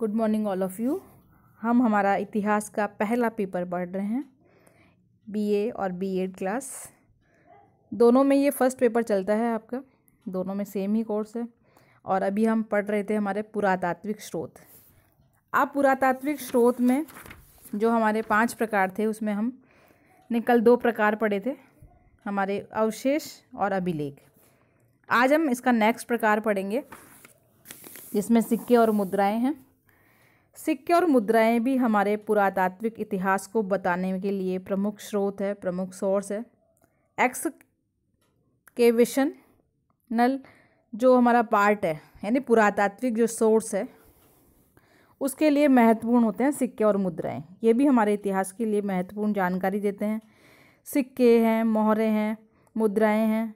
good morning all of you हम हमारा इतिहास का पहला पेपर पढ़ रहे हैं बीए और बीएड क्लास दोनों में ये फर्स्ट पेपर चलता है आपका दोनों में सेम ही कोर्स है और अभी हम पढ़ रहे थे हमारे पुरातात्विक स्रोत आप पुरातात्विक स्रोत में जो हमारे पांच प्रकार थे उसमें हम ने कल दो प्रकार पढ़े थे हमारे अवशेष और अभिलेख आज हम इसका नेक्स्ट प्रकार पढ़ेंगे जिसमें सिक्के और मुद्राएं हैं सिक्के और मुद्राएं भी हमारे पुरातात्विक इतिहास को बताने के लिए प्रमुख स्रोत है प्रमुख सोर्स है एक्स विशन नल जो हमारा पार्ट है यानी पुरातात्विक जो सोर्स है उसके लिए महत्वपूर्ण होते हैं सिक्के और मुद्राएं ये भी हमारे इतिहास के लिए महत्वपूर्ण जानकारी देते हैं सिक्के हैं मोहरे हैं मुद्राएं हैं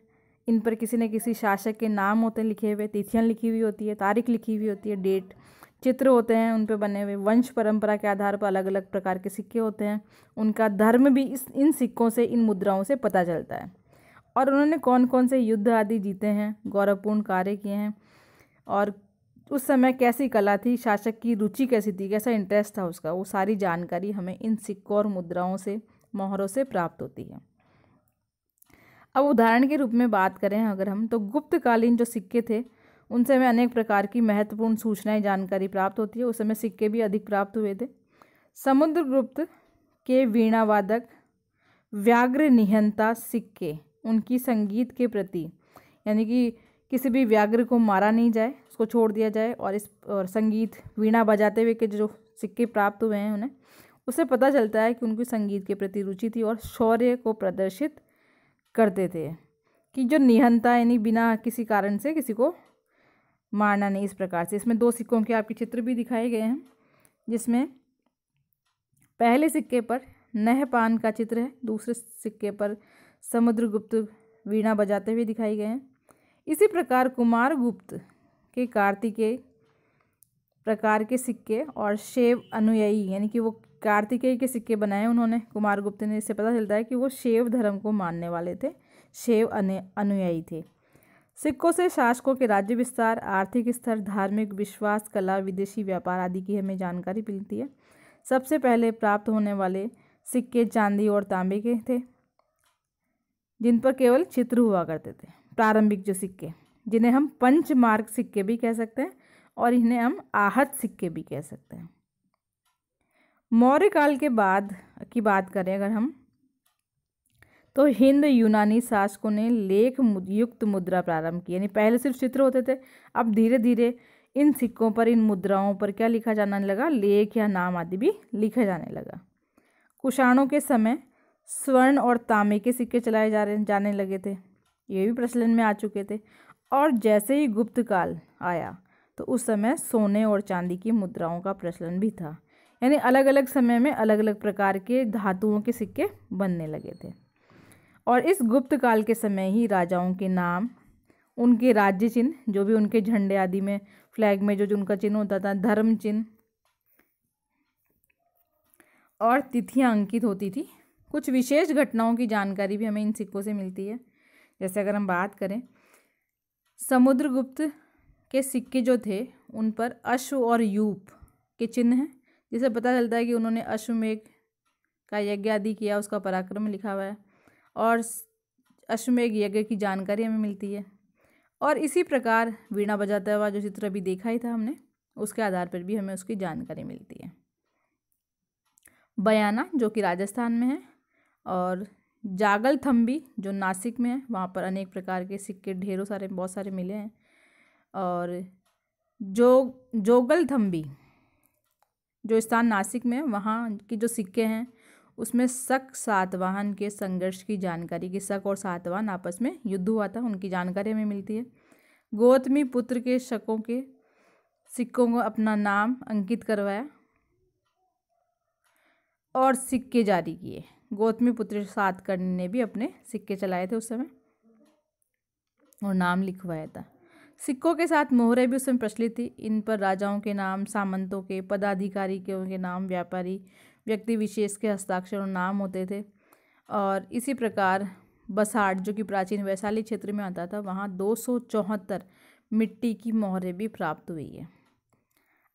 इन पर किसी न किसी शासक के नाम होते हैं लिखे हुए तिथियाँ लिखी हुई होती है तारीख लिखी हुई होती है डेट चित्र होते हैं उन पर बने हुए वंश परंपरा के आधार पर अलग अलग प्रकार के सिक्के होते हैं उनका धर्म भी इस इन सिक्कों से इन मुद्राओं से पता चलता है और उन्होंने कौन कौन से युद्ध आदि जीते हैं गौरवपूर्ण कार्य किए हैं और उस समय कैसी कला थी शासक की रुचि कैसी थी कैसा इंटरेस्ट था उसका वो सारी जानकारी हमें इन सिक्कों और मुद्राओं से मोहरों से प्राप्त होती है अब उदाहरण के रूप में बात करें अगर हम तो गुप्तकालीन जो सिक्के थे उनसे हमें अनेक प्रकार की महत्वपूर्ण सूचनाएं जानकारी प्राप्त होती है उस समय सिक्के भी अधिक प्राप्त हुए थे समुद्रगुप्त के वीणावादक व्याघ्र निहंता सिक्के उनकी संगीत के प्रति यानी कि किसी भी व्याघ्र को मारा नहीं जाए उसको छोड़ दिया जाए और इस और संगीत वीणा बजाते हुए के जो सिक्के प्राप्त हुए हैं उन्हें उससे पता चलता है कि उनकी संगीत के प्रति रुचि थी और शौर्य को प्रदर्शित करते थे कि जो निहंता यानी बिना किसी कारण से किसी को मारना नहीं इस प्रकार से इसमें दो सिक्कों के आपके चित्र भी दिखाए गए हैं जिसमें पहले सिक्के पर नहपान का चित्र है दूसरे सिक्के पर समुद्रगुप्त वीणा बजाते हुए दिखाई गए हैं इसी प्रकार कुमार गुप्त के कार्तिकेय प्रकार के सिक्के और शेव अनुयायी यानी कि वो कार्तिकेय के सिक्के बनाए उन्होंने कुमार गुप्त ने इससे पता चलता है कि वो शेव धर्म को मानने वाले थे शेव अनुयायी थे सिक्कों से शासकों के राज्य विस्तार आर्थिक स्तर धार्मिक विश्वास कला विदेशी व्यापार आदि की हमें जानकारी मिलती है सबसे पहले प्राप्त होने वाले सिक्के चांदी और तांबे के थे जिन पर केवल चित्र हुआ करते थे प्रारंभिक जो सिक्के जिन्हें हम पंच मार्ग सिक्के भी कह सकते हैं और इन्हें हम आहत सिक्के भी कह सकते हैं मौर्य काल के बाद की बात करें अगर हम तो हिंद यूनानी शासकों ने लेख युक्त मुद्रा प्रारंभ की यानी पहले सिर्फ चित्र होते थे अब धीरे धीरे इन सिक्कों पर इन मुद्राओं पर क्या लिखा जाने लगा लेख या नाम आदि भी लिखा जाने लगा कुषाणों के समय स्वर्ण और तांबे के सिक्के चलाए जा रहे जाने लगे थे ये भी प्रचलन में आ चुके थे और जैसे ही गुप्त काल आया तो उस समय सोने और चांदी की मुद्राओं का प्रचलन भी था यानी अलग अलग समय में अलग अलग प्रकार के धातुओं के सिक्के बनने लगे थे और इस गुप्त काल के समय ही राजाओं के नाम उनके राज्य चिन्ह जो भी उनके झंडे आदि में फ्लैग में जो जो उनका चिन्ह होता था धर्म चिन्ह और तिथियां अंकित होती थी कुछ विशेष घटनाओं की जानकारी भी हमें इन सिक्कों से मिलती है जैसे अगर हम बात करें समुद्रगुप्त के सिक्के जो थे उन पर अश्व और यूप के चिन्ह हैं जिसे पता चलता है कि उन्होंने अश्वमेघ का यज्ञ आदि किया उसका पराक्रम लिखा हुआ है और अश्वमेघ यज्ञ की जानकारी हमें मिलती है और इसी प्रकार वीणा बजाता हुआ जो चित्र अभी देखा ही था हमने उसके आधार पर भी हमें उसकी जानकारी मिलती है बयाना जो कि राजस्थान में है और जागल थम्बी जो नासिक में है वहाँ पर अनेक प्रकार के सिक्के ढेरों सारे बहुत सारे मिले हैं और जो जोगल थम्बी जो स्थान नासिक में है वहाँ की जो सिक्के हैं उसमें शक सातवाहन के संघर्ष की जानकारी कि शक और सातवाहन आपस में युद्ध हुआ था उनकी जानकारी हमें मिलती है गौतमी पुत्र के शकों के सिक्कों को अपना नाम अंकित करवाया और सिक्के जारी किए गौतमी पुत्र सात ने भी अपने सिक्के चलाए थे उस समय और नाम लिखवाया था सिक्कों के साथ मोहरें भी उस समय प्रचलित थी इन पर राजाओं के नाम सामंतों के पदाधिकारी के उनके नाम व्यापारी व्यक्ति विशेष के हस्ताक्षर और नाम होते थे और इसी प्रकार बसाट जो कि प्राचीन वैशाली क्षेत्र में आता था वहाँ दो मिट्टी की मोहरें भी प्राप्त हुई है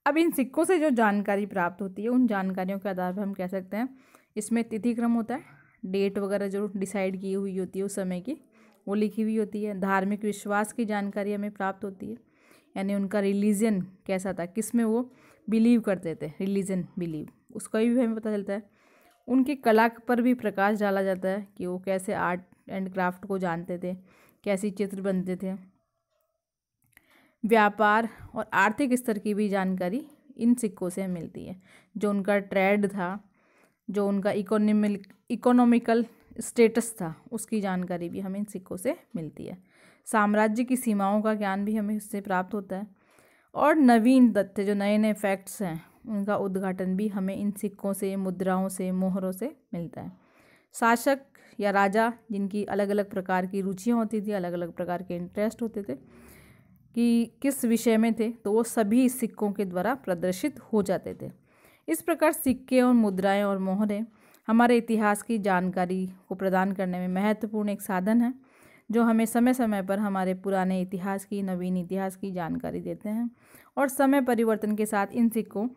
अब इन सिक्कों से जो जानकारी प्राप्त होती है उन जानकारियों के आधार पर हम कह सकते हैं इसमें तिथि क्रम होता है डेट वगैरह जो डिसाइड की हुई होती है उस समय की वो लिखी हुई होती है धार्मिक विश्वास की जानकारी हमें प्राप्त होती है यानी उनका रिलीजन कैसा था किस में वो बिलीव करते थे रिलीजन बिलीव उसका भी हमें पता चलता है उनके कला पर भी प्रकाश डाला जाता है कि वो कैसे आर्ट एंड क्राफ्ट को जानते थे कैसी चित्र बनते थे व्यापार और आर्थिक स्तर की भी जानकारी इन सिक्कों से मिलती है जो उनका ट्रेड था जो उनका इकोनॉमिक इकोनॉमिकल स्टेटस था उसकी जानकारी भी हमें इन सिक्कों से मिलती है साम्राज्य की सीमाओं का ज्ञान भी हमें इससे प्राप्त होता है और नवीन तथ्य जो नए नए फैक्ट्स हैं उनका उद्घाटन भी हमें इन सिक्कों से मुद्राओं से मोहरों से मिलता है शासक या राजा जिनकी अलग अलग प्रकार की रुचियाँ होती थी अलग अलग प्रकार के इंटरेस्ट होते थे कि किस विषय में थे तो वो सभी सिक्कों के द्वारा प्रदर्शित हो जाते थे इस प्रकार सिक्के और मुद्राएं और मोहरें हमारे इतिहास की जानकारी को प्रदान करने में महत्वपूर्ण एक साधन है जो हमें समय समय पर हमारे पुराने इतिहास की नवीन इतिहास की जानकारी देते हैं और समय परिवर्तन के साथ इन सिक्कों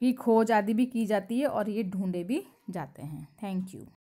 की खोज आदि भी की जाती है और ये ढूंढे भी जाते हैं थैंक यू